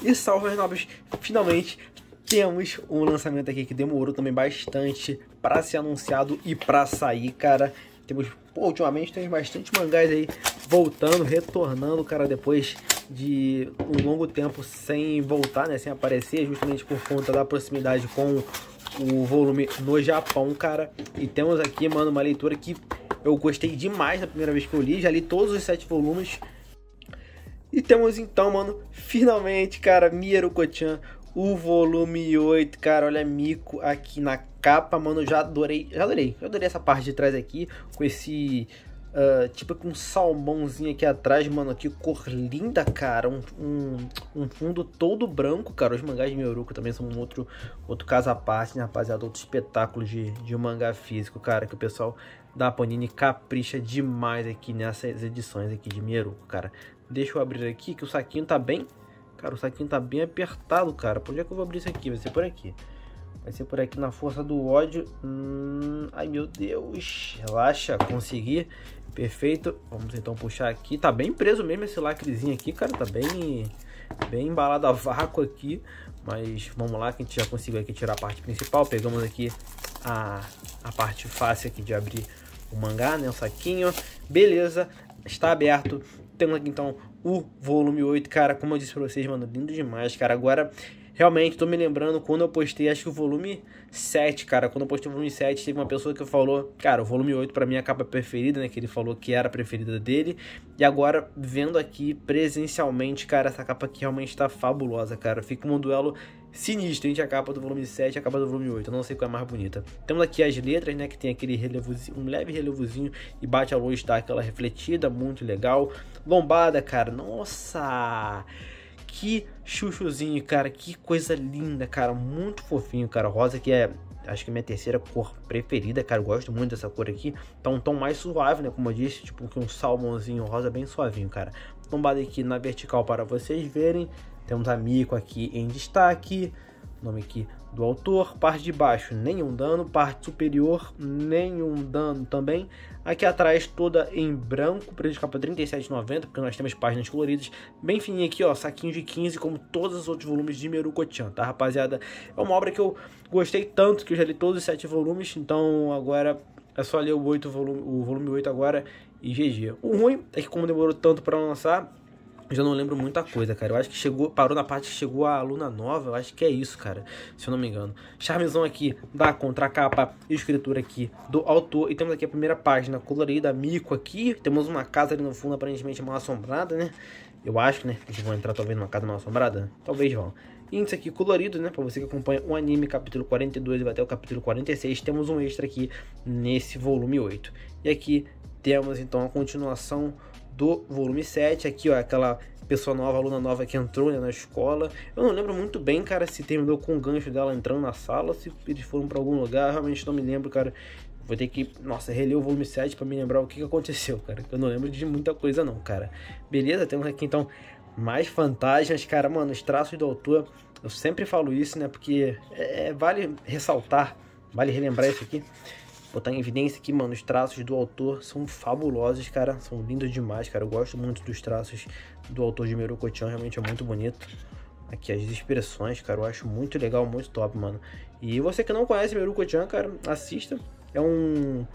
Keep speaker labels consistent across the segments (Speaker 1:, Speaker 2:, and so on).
Speaker 1: E salve, meus nobres! Finalmente temos um lançamento aqui que demorou também bastante para ser anunciado e para sair, cara. Temos, pô, ultimamente temos bastante mangás aí voltando, retornando, cara, depois de um longo tempo sem voltar, né, sem aparecer, justamente por conta da proximidade com o volume no Japão, cara. E temos aqui, mano, uma leitura que eu gostei demais da primeira vez que eu li, já li todos os sete volumes, e temos então, mano, finalmente, cara, mieruko o volume 8, cara, olha Mico aqui na capa, mano, já adorei, já adorei, já adorei essa parte de trás aqui, com esse, uh, tipo, com um salmãozinho aqui atrás, mano, que cor linda, cara, um, um, um, fundo todo branco, cara, os mangás de Mioruko também são um outro, outro caso à parte, né, rapaziada, outro espetáculo de, de mangá físico, cara, que o pessoal da Panini capricha demais aqui nessas edições aqui de Mieruko, cara. Deixa eu abrir aqui, que o saquinho tá bem... Cara, o saquinho tá bem apertado, cara. Por onde é que eu vou abrir isso aqui? Vai ser por aqui. Vai ser por aqui na força do ódio. Hum, ai, meu Deus. Relaxa, consegui. Perfeito. Vamos então puxar aqui. Tá bem preso mesmo esse lacrezinho aqui, cara. Tá bem, bem embalado a vácuo aqui. Mas vamos lá que a gente já conseguiu aqui tirar a parte principal. Pegamos aqui a, a parte fácil aqui de abrir o mangá, né? O saquinho. Beleza. Está aberto. Temos então, aqui então o volume 8, cara, como eu disse pra vocês, mano, lindo demais, cara. Agora Realmente, tô me lembrando quando eu postei, acho que o volume 7, cara. Quando eu postei o volume 7, teve uma pessoa que falou, cara, o volume 8 para mim é a capa preferida, né? Que ele falou que era a preferida dele. E agora, vendo aqui presencialmente, cara, essa capa aqui realmente tá fabulosa, cara. Fica um duelo sinistro entre a capa do volume 7 e a capa do volume 8. Eu não sei qual é a mais bonita. Temos aqui as letras, né? Que tem aquele relevozinho, um leve relevozinho e bate a luz, tá? aquela refletida, muito legal. Lombada, cara, nossa! Que chuchuzinho, cara. Que coisa linda, cara. Muito fofinho, cara. Rosa que é acho que é minha terceira cor preferida, cara, eu gosto muito dessa cor aqui. Tá um tom mais suave, né, como eu disse, tipo que um salmãozinho rosa bem suavinho, cara. Tombada aqui na vertical para vocês verem. Temos a Mico aqui em destaque nome aqui do autor, parte de baixo nenhum dano, parte superior nenhum dano também. Aqui atrás toda em branco, preço de capa 37,90, porque nós temos páginas coloridas, bem fininha aqui, ó, saquinho de 15, como todos os outros volumes de meruko tá, rapaziada? É uma obra que eu gostei tanto que eu já li todos os sete volumes, então agora é só ler o 8 volume, o volume 8 agora e GG. O ruim é que como demorou tanto para lançar, já não lembro muita coisa, cara. Eu acho que chegou, parou na parte que chegou a aluna nova, eu acho que é isso, cara, se eu não me engano. Charmezão aqui da contracapa e escritura aqui do autor. E temos aqui a primeira página colorida, mico aqui. Temos uma casa ali no fundo aparentemente mal assombrada, né? Eu acho, né? Eles vão entrar talvez numa casa mal assombrada. Talvez vão. Índice aqui colorido, né? Pra você que acompanha o anime, capítulo 42 vai até o capítulo 46. Temos um extra aqui nesse volume 8. E aqui temos então a continuação do volume 7, aqui, ó, aquela pessoa nova, aluna nova que entrou né, na escola. Eu não lembro muito bem, cara, se terminou com o gancho dela entrando na sala, se eles foram para algum lugar, realmente não me lembro, cara. Vou ter que, nossa, reler o volume 7 para me lembrar o que, que aconteceu, cara. Eu não lembro de muita coisa não, cara. Beleza? Temos aqui então mais fantasmas, cara. Mano, os traços do autor, eu sempre falo isso, né? Porque é, é vale ressaltar, vale relembrar isso aqui botar em evidência que, mano, os traços do autor são fabulosos, cara. São lindos demais, cara. Eu gosto muito dos traços do autor de Merocotian, realmente é muito bonito. Aqui as expressões, cara, eu acho muito legal, muito top, mano. E você que não conhece Meruko-chan, cara, assista. É um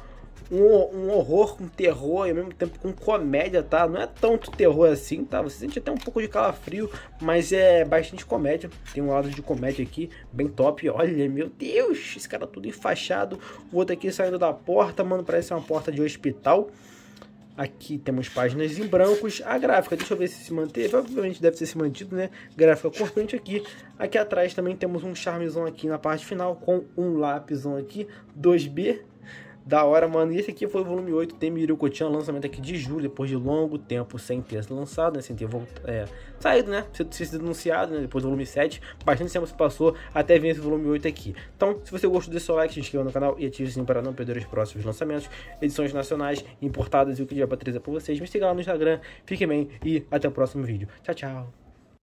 Speaker 1: um, um, horror com um terror e ao mesmo tempo com comédia, tá? Não é tanto terror assim, tá? Você sente até um pouco de calafrio, mas é bastante comédia. Tem um lado de comédia aqui, bem top. Olha, meu Deus, esse cara tudo enfaixado. O outro aqui saindo da porta, mano, parece uma porta de hospital. Aqui temos páginas em brancos. A gráfica, deixa eu ver se se manteve. Obviamente deve ter se mantido, né? Gráfica corrente aqui. Aqui atrás também temos um charmezão aqui na parte final com um lápisão aqui. 2B, da hora, mano. E esse aqui foi o volume 8, tem Yurikotian, lançamento aqui de julho, depois de longo tempo sem ter sido lançado, né? Sem ter voltado, é, saído, né? Sem ter sido anunciado, né? Depois do volume 7, bastante tempo se passou até vir esse volume 8 aqui. Então, se você gostou, deixa seu like, se inscreva no canal e ative o sininho para não perder os próximos lançamentos, edições nacionais, importadas e o que já é para trazer para vocês. Me siga lá no Instagram, fique bem e até o próximo vídeo. Tchau, tchau.